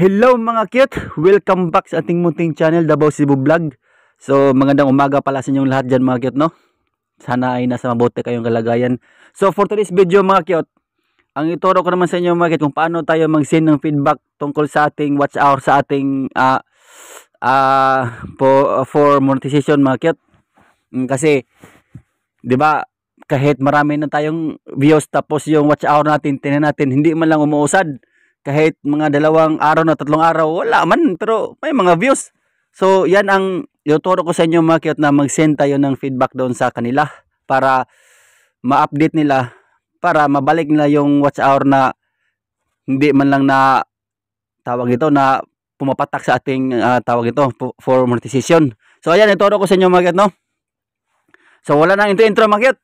Hello mga cute! Welcome back sa ating munting channel, Davao Cebu Vlog. So magandang umaga pala sa inyong lahat dyan mga cute no? Sana ay nasa mabuti kayong kalagayan. So for today's video mga cute, ang ituro ko naman sa inyo mga cute kung paano tayo mag-send ng feedback tungkol sa ating watch hour, sa ating uh, ah, uh, ah, for, uh, for monetization mga cute. Mm, kasi, di ba, kahit marami na tayong views tapos yung watch hour natin, tinan natin, hindi man lang umuusad kahit mga dalawang araw na tatlong araw, wala man, pero may mga views. So, yan ang ituturo ko sa inyo mga cute na mag-send tayo ng feedback doon sa kanila para ma-update nila, para mabalik nila yung watch hour na hindi man lang na tawag ito na pumapatak sa ating uh, tawag ito for monetization. So ayan, ituro ko sa inyo mga cute, no? So wala nang intro intro mga cute.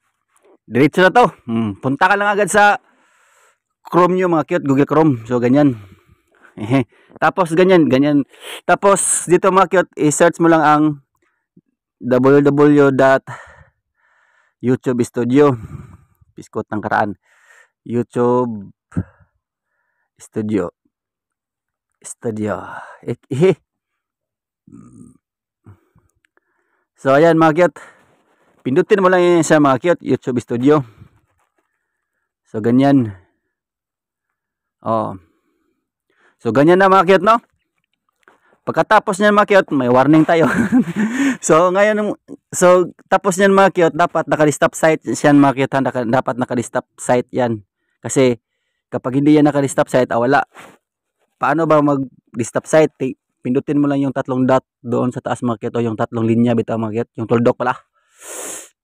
Diretso na to. Hmm, punta ka lang agad sa Chrome nyo mga cute, Google Chrome. So, ganyan. Tapos, ganyan, ganyan. Tapos, dito mga cute, i-search mo lang ang www.youtube studio. Piskot ng karaan. YouTube studio. Studio. So, ayan mga cute. Pindutin mo lang yun sa mga cute, YouTube studio. So, ganyan. Oh. So ganyan na mga no? Pagkatapos niyan mga may warning tayo. so ngayon so tapos niyan mga dapat naka-stop site siyan mga naka, dapat naka-stop site 'yan. Kasi kapag hindi yan naka-stop site, ah, wala. Paano ba mag-stop site? Pindutin mo lang yung tatlong dot doon sa taas mga o yung tatlong linya bitaw mga yung tuldok pala.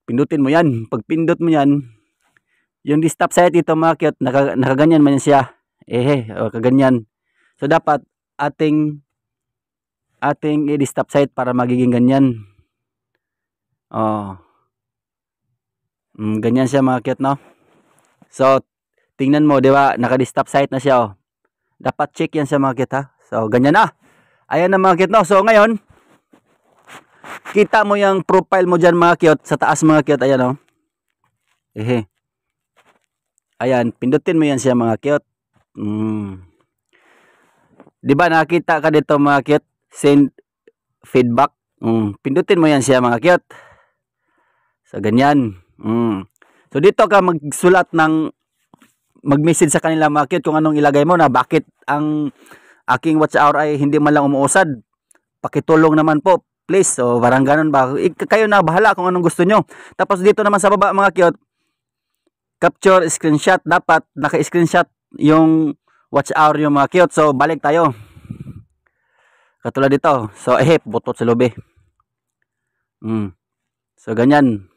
Pindutin mo 'yan. Pag pindot mo 'yan, yung stop site dito mga cute, naka, nakaganyan man siya eh o oh, kaganyan so dapat ating ating i-stop site para magiging ganyan oh mm, ganyan siya mga kit, no so tingnan mo di ba naka-stop site na siya oh dapat check yan sa mga cute ha so ganyan na ah. ayan na mga kit, no so ngayon kita mo yung profile mo dyan mga cute sa taas mga cute ayan oh ehe Ayan, pindutin mo yan siya mga cute. Mm. 'Di ba nakita ka dito mga cute? Send feedback. Mm. Pindutin mo 'yan siya mga cute. Sa so, ganyan. Mm. So dito ka magsulat ng mag-message sa kanila mga cute kung anong ilagay mo na bakit ang aking watch hour ay hindi man lang umuusad. Pakitulong naman po please. So parang ganun ba. Kayo na bahala kung anong gusto nyo. Tapos dito naman sa baba mga cute capture screenshot dapat naka-screenshot yung watch hour yung mga cute. So, balik tayo. Katulad dito. So, ehip, eh, butot sa lubi. Mm. So, ganyan.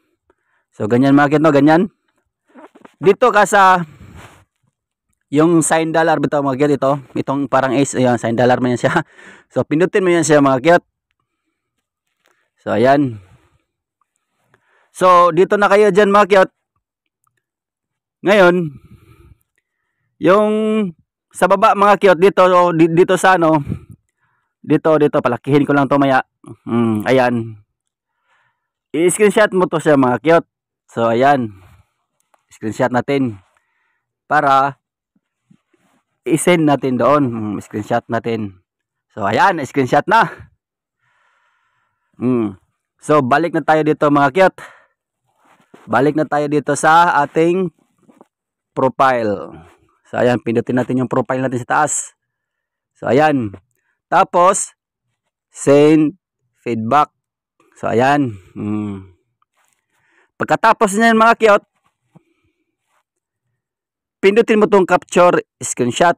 So, ganyan mga cute, no? Ganyan. Dito ka sa yung sign dollar bitaw mga cute ito. Itong parang ace. Ayan, sign dollar man yan siya. So, pindutin mo yan siya mga cute. So, ayan. So, dito na kayo dyan mga cute. Ngayon, yung sa baba mga kiyot dito dito sa ano dito dito palakihin ko lang to maya. Mm, ayan. I-screenshot mo to siya mga kiyot. So ayan. Screenshot natin para i-send natin doon. Mm, screenshot natin. So ayan, screenshot na. Mm. So balik na tayo dito mga kiyot. Balik na tayo dito sa ating profile. So, ayan, pindutin natin yung profile natin sa taas. So, ayan. Tapos, send feedback. So, ayan. Hmm. Pagkatapos niyan mga kiyot, pindutin mo tong capture screenshot.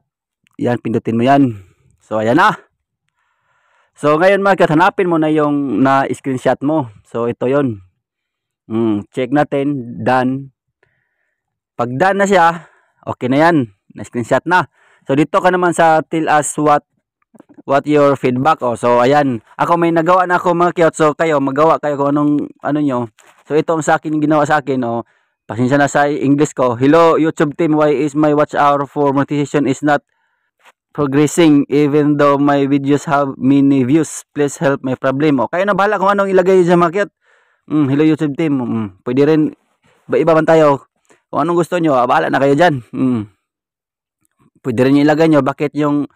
Yan, pindutin mo yan. So, ayan na. So, ngayon mga kiyot, hanapin mo na yung na screenshot mo. So, ito yon Hmm, check natin, done. Pag done na siya, okay na yan. Na-screenshot na. So, dito ka naman sa tell us what what your feedback. Oh. So, ayan. Ako may nagawa na ako mga kiyot. So, kayo, magawa kayo kung anong, ano nyo. So, ito ang sa akin, ginawa sa akin. Oh. Pasensya na sa English ko. Hello, YouTube team. Why is my watch hour for monetization is not progressing even though my videos have many views. Please help my problem. Oh, kayo na bahala kung anong ilagay sa mga market. Mm, hello YouTube team. Mm, pwede rin. Iba-iba man tayo. Kung anong gusto nyo, ah, bahala na kayo dyan. Mm pwede rin ilagay nyo bakit yung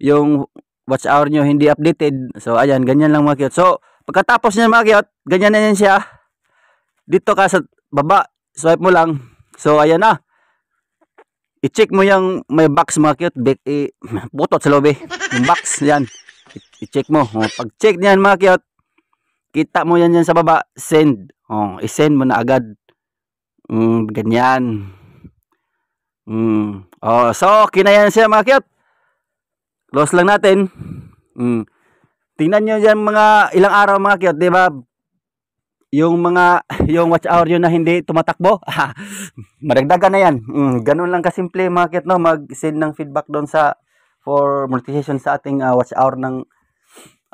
yung watch hour nyo hindi updated. So ayan, ganyan lang mga kiyot. So pagkatapos niya mga kiyot, ganyan na yan siya. Dito ka sa baba, swipe mo lang. So ayan na. I-check mo yung may box mga kiyot. Bik, putot sa lobby. Yung box, yan. I-check mo. O, oh, pag check niyan mga kiyot, kita mo yan yan sa baba, send. oh, i-send mo na agad. Mm, ganyan. Mm. Oh, so kinayan na yan siya mga cute. Close lang natin. Mm. Tingnan niyo yan mga ilang araw mga cute, 'di ba? Yung mga yung watch hour yun na hindi tumatakbo. Maragdagan na yan. Mm, ganun lang kasimple mga cute, no, mag-send ng feedback doon sa for monetization sa ating uh, watch hour ng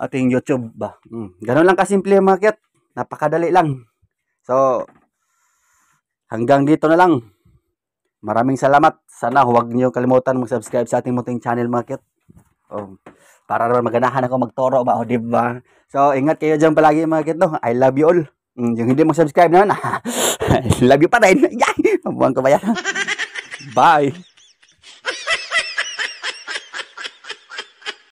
ating YouTube ba. Mm. Ganun lang kasimple mga cute. Napakadali lang. So, hanggang dito na lang. Maraming salamat. Sana huwag niyo kalimutan mag-subscribe sa ating munting channel market. Oh, para naman maganahan ako magtoro ba, oh, di ba? So, ingat kayo diyan palagi market no. I love you all. Mm, yung hindi mag subscribe naman, love you pa rin. Yan! Mabuhan ko ba yan? Bye!